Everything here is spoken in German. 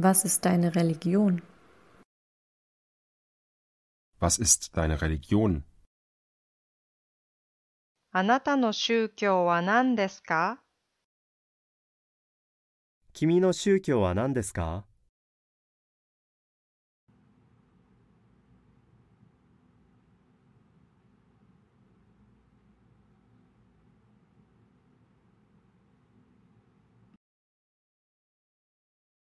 Was ist deine Religion? Was ist deine Religion? あなたの宗教は何ですか君の宗教は何ですか